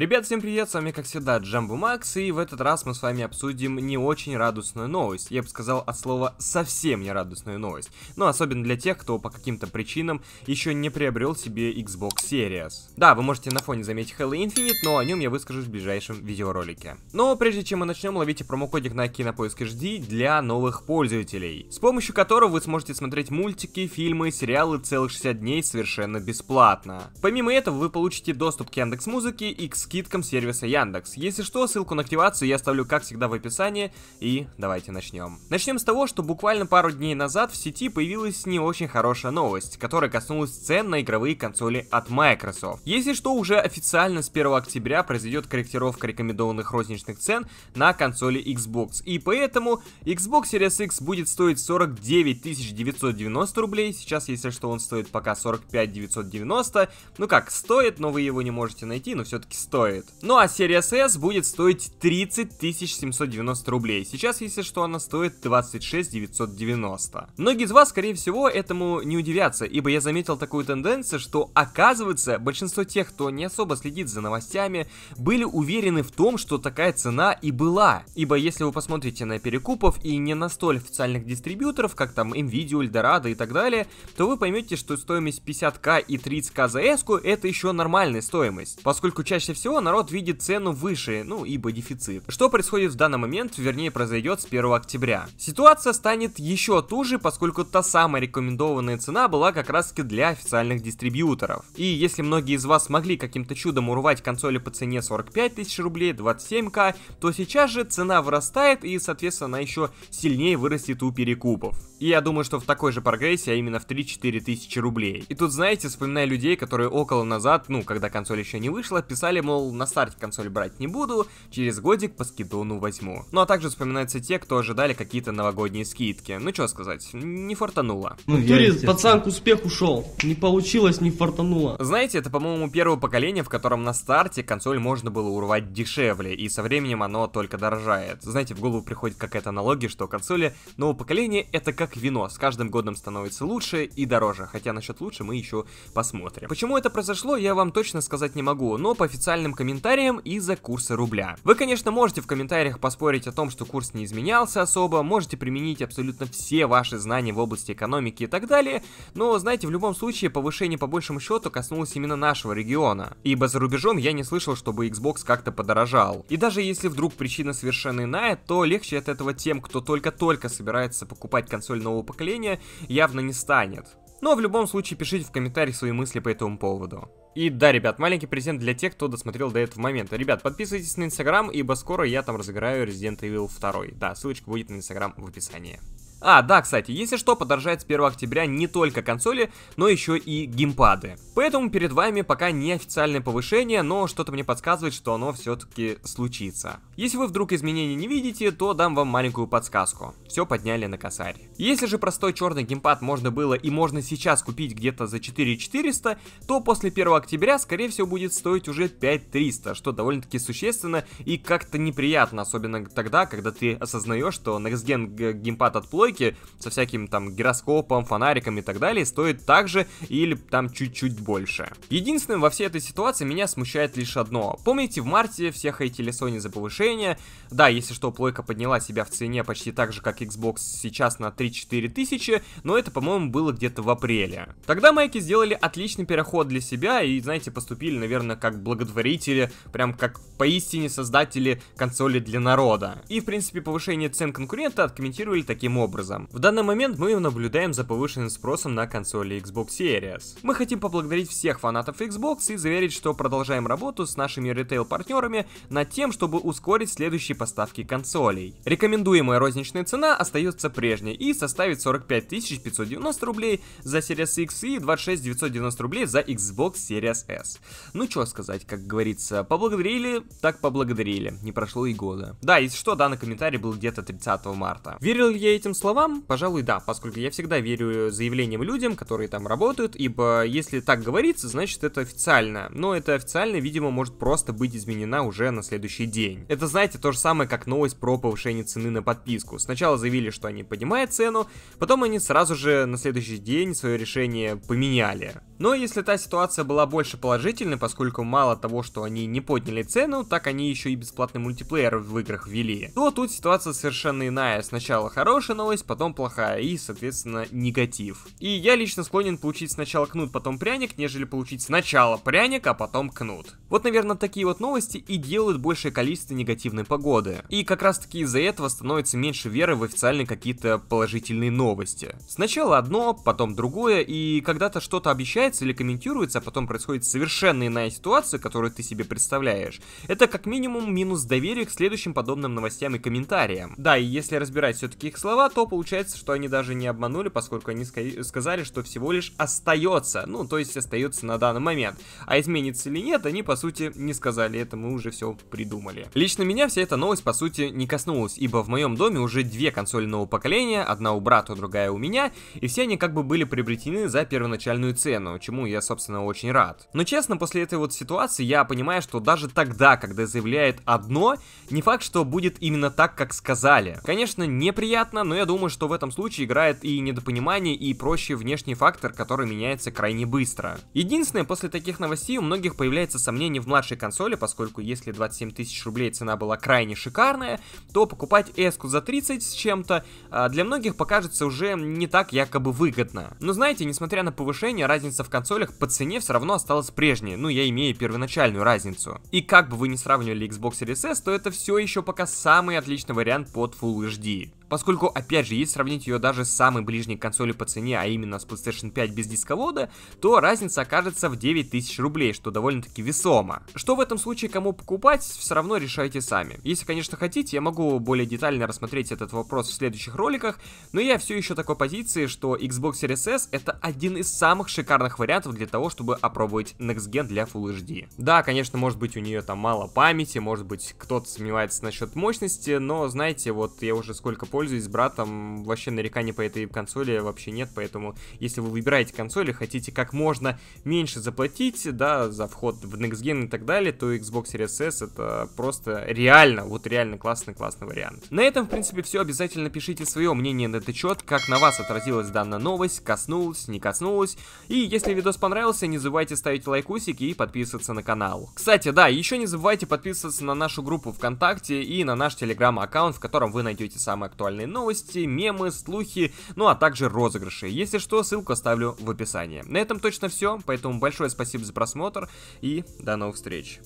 Ребят, всем привет, с вами как всегда Джамбу Макс, и в этот раз мы с вами обсудим не очень радостную новость, я бы сказал от слова совсем не радостную новость, но ну, особенно для тех, кто по каким-то причинам еще не приобрел себе Xbox Series. Да, вы можете на фоне заметить Halo Infinite, но о нем я выскажусь в ближайшем видеоролике. Но прежде чем мы начнем, ловите промокодик на Кинопоиск HD для новых пользователей, с помощью которого вы сможете смотреть мультики, фильмы, сериалы целых 60 дней совершенно бесплатно. Помимо этого вы получите доступ к Яндекс.Музыке и к скидкам сервиса Яндекс. Если что, ссылку на активацию я оставлю, как всегда, в описании. И давайте начнем. Начнем с того, что буквально пару дней назад в сети появилась не очень хорошая новость, которая коснулась цен на игровые консоли от Microsoft. Если что, уже официально с 1 октября произойдет корректировка рекомендованных розничных цен на консоли Xbox. И поэтому Xbox Series X будет стоить 49 990 рублей. Сейчас, если что, он стоит пока 45 990. Ну как, стоит, но вы его не можете найти, но все-таки стоит стоит. Ну а серия S будет стоить 30 790 рублей. Сейчас, если что, она стоит 26 990. Многие из вас, скорее всего, этому не удивятся, ибо я заметил такую тенденцию, что оказывается, большинство тех, кто не особо следит за новостями, были уверены в том, что такая цена и была. Ибо если вы посмотрите на перекупов и не на столь официальных дистрибьюторов, как там Nvidia, Eldorado и так далее, то вы поймете, что стоимость 50к и 30к за S это еще нормальная стоимость, поскольку чаще всего всего народ видит цену выше, ну ибо дефицит. Что происходит в данный момент, вернее произойдет с 1 октября. Ситуация станет еще туже, поскольку та самая рекомендованная цена была как раз таки для официальных дистрибьюторов. И если многие из вас смогли каким-то чудом урвать консоли по цене 45 тысяч рублей, 27к, то сейчас же цена вырастает и соответственно она еще сильнее вырастет у перекупов. И я думаю, что в такой же прогрессии а именно в 3-4 тысячи рублей. И тут знаете, вспоминая людей, которые около назад, ну когда консоль еще не вышла, писали, мол, на старте консоль брать не буду, через годик по скидону возьму. Ну а также вспоминаются те, кто ожидали какие-то новогодние скидки. Ну что сказать, не фартануло. Ну, в пацан к успеху шел. Не получилось, не фартануло. Знаете, это, по-моему, первое поколение, в котором на старте консоль можно было урвать дешевле, и со временем оно только дорожает. Знаете, в голову приходит какая-то аналогия, что консоли нового поколения это как вино, с каждым годом становится лучше и дороже, хотя насчет лучше мы еще посмотрим. Почему это произошло, я вам точно сказать не могу, но по официальному официальным комментарием из-за курса рубля. Вы, конечно, можете в комментариях поспорить о том, что курс не изменялся особо, можете применить абсолютно все ваши знания в области экономики и так далее, но, знаете, в любом случае повышение по большему счету коснулось именно нашего региона, ибо за рубежом я не слышал, чтобы Xbox как-то подорожал. И даже если вдруг причина совершенно иная, то легче от этого тем, кто только-только собирается покупать консоль нового поколения, явно не станет. Но в любом случае пишите в комментариях свои мысли по этому поводу. И да, ребят, маленький презент для тех, кто досмотрел до этого момента. Ребят, подписывайтесь на инстаграм, ибо скоро я там разыграю Resident Evil 2. Да, ссылочка будет на инстаграм в описании. А, да, кстати, если что, подорожает с 1 октября не только консоли, но еще и геймпады. Поэтому перед вами пока не официальное повышение, но что-то мне подсказывает, что оно все-таки случится. Если вы вдруг изменений не видите, то дам вам маленькую подсказку. Все подняли на косарь. Если же простой черный геймпад можно было и можно сейчас купить где-то за 4400, то после 1 октября, скорее всего, будет стоить уже 5300, что довольно-таки существенно и как-то неприятно, особенно тогда, когда ты осознаешь, что Next Gen геймпад от Ploy настройки со всяким там гироскопом, фонариком и так далее стоит также или там чуть-чуть больше. Единственным во всей этой ситуации меня смущает лишь одно. Помните, в марте все хейтили Sony за повышение. Да, если что, плойка подняла себя в цене почти так же, как Xbox сейчас на 3-4 тысячи, но это, по-моему, было где-то в апреле. Тогда майки сделали отличный переход для себя и, знаете, поступили, наверное, как благотворители, прям как поистине создатели консоли для народа. И, в принципе, повышение цен конкурента откомментировали таким образом образом. В данный момент мы наблюдаем за повышенным спросом на консоли Xbox Series. Мы хотим поблагодарить всех фанатов Xbox и заверить, что продолжаем работу с нашими ритейл-партнерами над тем, чтобы ускорить следующие поставки консолей. Рекомендуемая розничная цена остается прежней и составит 45 590 рублей за Series X и 26 990 рублей за Xbox Series S. Ну что сказать, как говорится, поблагодарили, так поблагодарили, не прошло и года. Да, и что данный комментарий был где-то 30 марта. Верил ли я этим словам? словам, пожалуй, да, поскольку я всегда верю заявлениям людям, которые там работают, ибо если так говорится, значит это официально. Но это официально, видимо, может просто быть изменена уже на следующий день. Это, знаете, то же самое, как новость про повышение цены на подписку. Сначала заявили, что они поднимают цену, потом они сразу же на следующий день свое решение поменяли. Но если та ситуация была больше положительной, поскольку мало того, что они не подняли цену, так они еще и бесплатный мультиплеер в играх ввели, то тут ситуация совершенно иная. Сначала хорошая новость, потом плохая и, соответственно, негатив. И я лично склонен получить сначала кнут, потом пряник, нежели получить сначала пряник, а потом кнут. Вот, наверное, такие вот новости и делают большее количество негативной погоды. И как раз таки из-за этого становится меньше веры в официальные какие-то положительные новости. Сначала одно, потом другое, и когда-то что-то обещает, обсуждается или комментируется, а потом происходит совершенно иная ситуация, которую ты себе представляешь, это как минимум минус доверия к следующим подобным новостям и комментариям. Да, и если разбирать все-таки их слова, то получается, что они даже не обманули, поскольку они сказали, что всего лишь остается, ну, то есть остается на данный момент. А изменится или нет, они, по сути, не сказали, это мы уже все придумали. Лично меня вся эта новость, по сути, не коснулась, ибо в моем доме уже две консоли нового поколения, одна у брата, другая у меня, и все они как бы были приобретены за первоначальную цену, чему я, собственно, очень рад. Но честно, после этой вот ситуации я понимаю, что даже тогда, когда заявляет одно, не факт, что будет именно так, как сказали. Конечно, неприятно, но я думаю, что в этом случае играет и недопонимание, и прочий внешний фактор, который меняется крайне быстро. Единственное, после таких новостей у многих появляется сомнение в младшей консоли, поскольку если 27 тысяч рублей цена была крайне шикарная, то покупать эску за 30 с чем-то а, для многих покажется уже не так якобы выгодно. Но знаете, несмотря на повышение, разница в в консолях по цене все равно осталась прежней, ну я имею первоначальную разницу. И как бы вы ни сравнивали Xbox Series S, то это все еще пока самый отличный вариант под Full HD поскольку, опять же, если сравнить ее даже с самой ближней консолью по цене, а именно с PlayStation 5 без дисковода, то разница окажется в 9000 рублей, что довольно-таки весомо. Что в этом случае кому покупать, все равно решайте сами. Если, конечно, хотите, я могу более детально рассмотреть этот вопрос в следующих роликах, но я все еще такой позиции, что Xbox Series S это один из самых шикарных вариантов для того, чтобы опробовать Next Gen для Full HD. Да, конечно, может быть у нее там мало памяти, может быть кто-то сомневается насчет мощности, но знаете, вот я уже сколько понял, пользуюсь с братом, вообще нареканий по этой консоли вообще нет, поэтому если вы выбираете консоль и хотите как можно меньше заплатить, да, за вход в Next Gen и так далее, то Xbox Series S это просто реально, вот реально классный-классный вариант. На этом, в принципе, все. Обязательно пишите свое мнение на этот счет, как на вас отразилась данная новость, коснулась, не коснулась. И если видос понравился, не забывайте ставить лайкусики и подписываться на канал. Кстати, да, еще не забывайте подписываться на нашу группу ВКонтакте и на наш Телеграм-аккаунт, в котором вы найдете самые актуальные актуальные новости, мемы, слухи, ну а также розыгрыши. Если что, ссылку оставлю в описании. На этом точно все, поэтому большое спасибо за просмотр и до новых встреч.